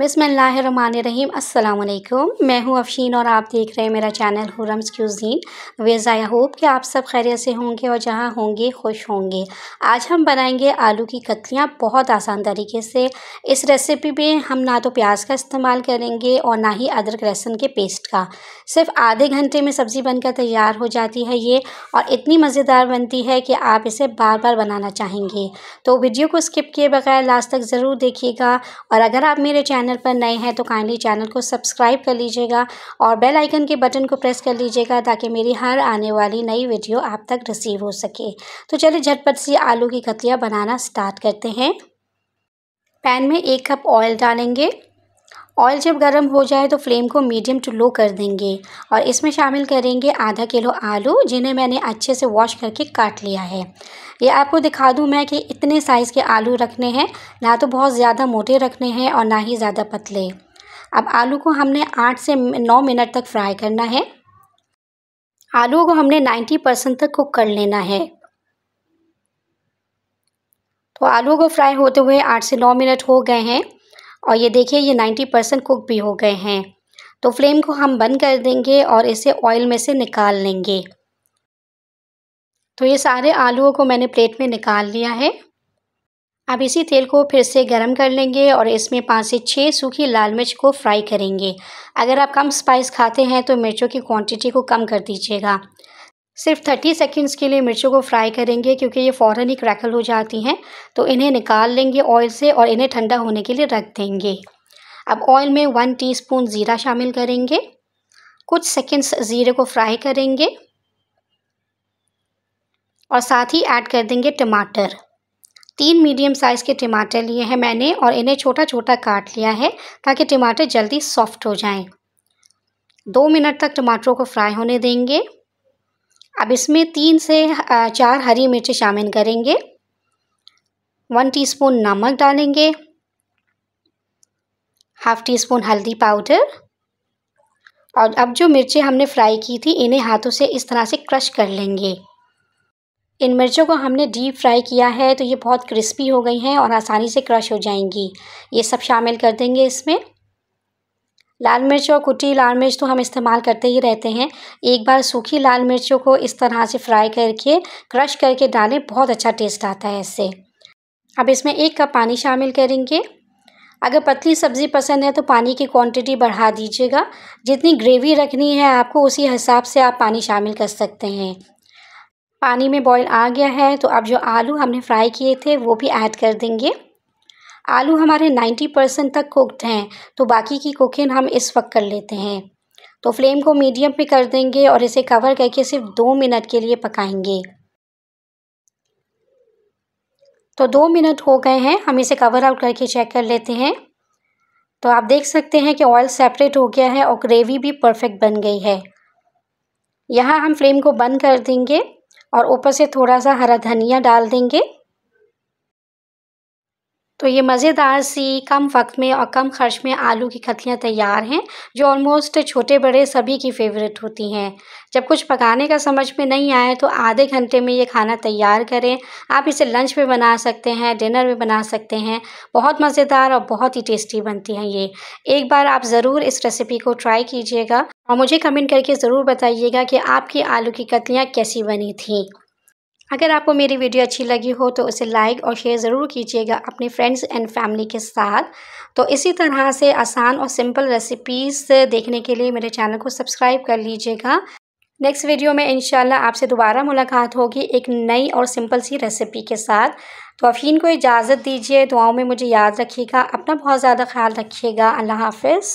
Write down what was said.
बिसमीम अल्लाम मैं हूं अफशीन और आप देख रहे हैं मेरा channel Hurram's cuisine veg I hope कि आप सब खैरियत से होंगे और जहां होंगे खुश होंगे आज हम बनाएंगे आलू की कतलियां बहुत आसान तरीके से इस रेसिपी में हम ना तो प्याज का इस्तेमाल करेंगे और ना ही अदरक लहसुन के पेस्ट का सिर्फ आधे घंटे में सब्ज़ी बनकर तैयार हो जाती है ये और इतनी मज़ेदार बनती है कि आप इसे बार बार बनाना चाहेंगे तो वीडियो को स्किप किए बगैर लास्ट तक ज़रूर देखिएगा और अगर आप मेरे चैनल चैनल पर नए हैं तो काइंडली चैनल को सब्सक्राइब कर लीजिएगा और बेल आइकन के बटन को प्रेस कर लीजिएगा ताकि मेरी हर आने वाली नई वीडियो आप तक रिसीव हो सके तो चलिए झटपट से आलू की कतलियाँ बनाना स्टार्ट करते हैं पैन में एक कप ऑयल डालेंगे ऑयल जब गर्म हो जाए तो फ्लेम को मीडियम टू लो कर देंगे और इसमें शामिल करेंगे आधा किलो आलू जिन्हें मैंने अच्छे से वॉश करके काट लिया है ये आपको दिखा दूँ मैं कि इतने साइज़ के आलू रखने हैं ना तो बहुत ज़्यादा मोटे रखने हैं और ना ही ज़्यादा पतले अब आलू को हमने आठ से नौ मिनट तक फ्राई करना है आलू को हमने नाइन्टी परसेंट तक कुक कर लेना है तो आलू को फ्राई होते हुए आठ से नौ मिनट हो गए हैं और ये देखिए ये 90 परसेंट कुक भी हो गए हैं तो फ्लेम को हम बंद कर देंगे और इसे ऑयल में से निकाल लेंगे तो ये सारे आलूओं को मैंने प्लेट में निकाल लिया है अब इसी तेल को फिर से गरम कर लेंगे और इसमें पाँच से छः सूखी लाल मिर्च को फ्राई करेंगे अगर आप कम स्पाइस खाते हैं तो मिर्चों की क्वांटिटी को कम कर दीजिएगा सिर्फ थर्टी सेकेंड्स के लिए मिर्चों को फ्राई करेंगे क्योंकि ये फ़ौरन ही क्रैकल हो जाती हैं तो इन्हें निकाल लेंगे ऑयल से और इन्हें ठंडा होने के लिए रख देंगे अब ऑयल में वन टीस्पून ज़ीरा शामिल करेंगे कुछ सेकेंड्स ज़ीरे को फ्राई करेंगे और साथ ही ऐड कर देंगे टमाटर तीन मीडियम साइज़ के टमाटर लिए हैं मैंने और इन्हें छोटा छोटा काट लिया है ताकि टमाटर जल्दी सॉफ्ट हो जाएं। दो मिनट तक टमाटरों को फ्राई होने देंगे अब इसमें तीन से चार हरी मिर्च शामिल करेंगे वन टीस्पून नमक डालेंगे हाफ टी स्पून हल्दी पाउडर और अब जो मिर्चें हमने फ्राई की थी इन्हें हाथों से इस तरह से क्रश कर लेंगे इन मिर्चों को हमने डीप फ्राई किया है तो ये बहुत क्रिस्पी हो गई हैं और आसानी से क्रश हो जाएंगी ये सब शामिल कर देंगे इसमें लाल मिर्च और कुटी लाल मिर्च तो हम इस्तेमाल करते ही रहते हैं एक बार सूखी लाल मिर्चों को इस तरह से फ्राई करके क्रश करके डालें बहुत अच्छा टेस्ट आता है इससे अब इसमें एक कप पानी शामिल करेंगे अगर पतली सब्ज़ी पसंद है तो पानी की क्वांटिटी बढ़ा दीजिएगा जितनी ग्रेवी रखनी है आपको उसी हिसाब से आप पानी शामिल कर सकते हैं पानी में बॉईल आ गया है तो अब जो आलू हमने फ्राई किए थे वो भी ऐड कर देंगे आलू हमारे 90 परसेंट तक कुकड हैं तो बाकी की कुकिंग हम इस वक्त कर लेते हैं तो फ्लेम को मीडियम पे कर देंगे और इसे कवर करके सिर्फ दो मिनट के लिए पकाएंगे तो दो मिनट हो गए हैं हम इसे कवर आउट करके चेक कर लेते हैं तो आप देख सकते हैं कि ऑयल सेपरेट हो गया है और ग्रेवी भी परफेक्ट बन गई है यहाँ हम फ्लेम को बंद कर देंगे और ऊपर से थोड़ा सा हरा धनिया डाल देंगे तो ये मज़ेदार सी कम वक्त में और कम खर्च में आलू की खतियाँ तैयार हैं जो ऑलमोस्ट छोटे बड़े सभी की फेवरेट होती हैं जब कुछ पकाने का समझ में नहीं आए तो आधे घंटे में ये खाना तैयार करें आप इसे लंच में बना सकते हैं डिनर में बना सकते हैं बहुत मज़ेदार और बहुत ही टेस्टी बनती हैं ये एक बार आप ज़रूर इस रेसिपी को ट्राई कीजिएगा और मुझे कमेंट करके ज़रूर बताइएगा कि आपकी आलू की कतलियाँ कैसी बनी थी अगर आपको मेरी वीडियो अच्छी लगी हो तो उसे लाइक और शेयर ज़रूर कीजिएगा अपने फ्रेंड्स एंड फैमिली के साथ तो इसी तरह से आसान और सिंपल रेसिपीज़ देखने के लिए मेरे चैनल को सब्सक्राइब कर लीजिएगा नेक्स्ट वीडियो में इंशाल्लाह आपसे दोबारा मुलाकात होगी एक नई और सिंपल सी रेसिपी के साथ तो अफीन को इजाज़त दीजिए दुआओं में मुझे याद रखिएगा अपना बहुत ज़्यादा ख्याल रखिएगा अल्लाह हाफिज़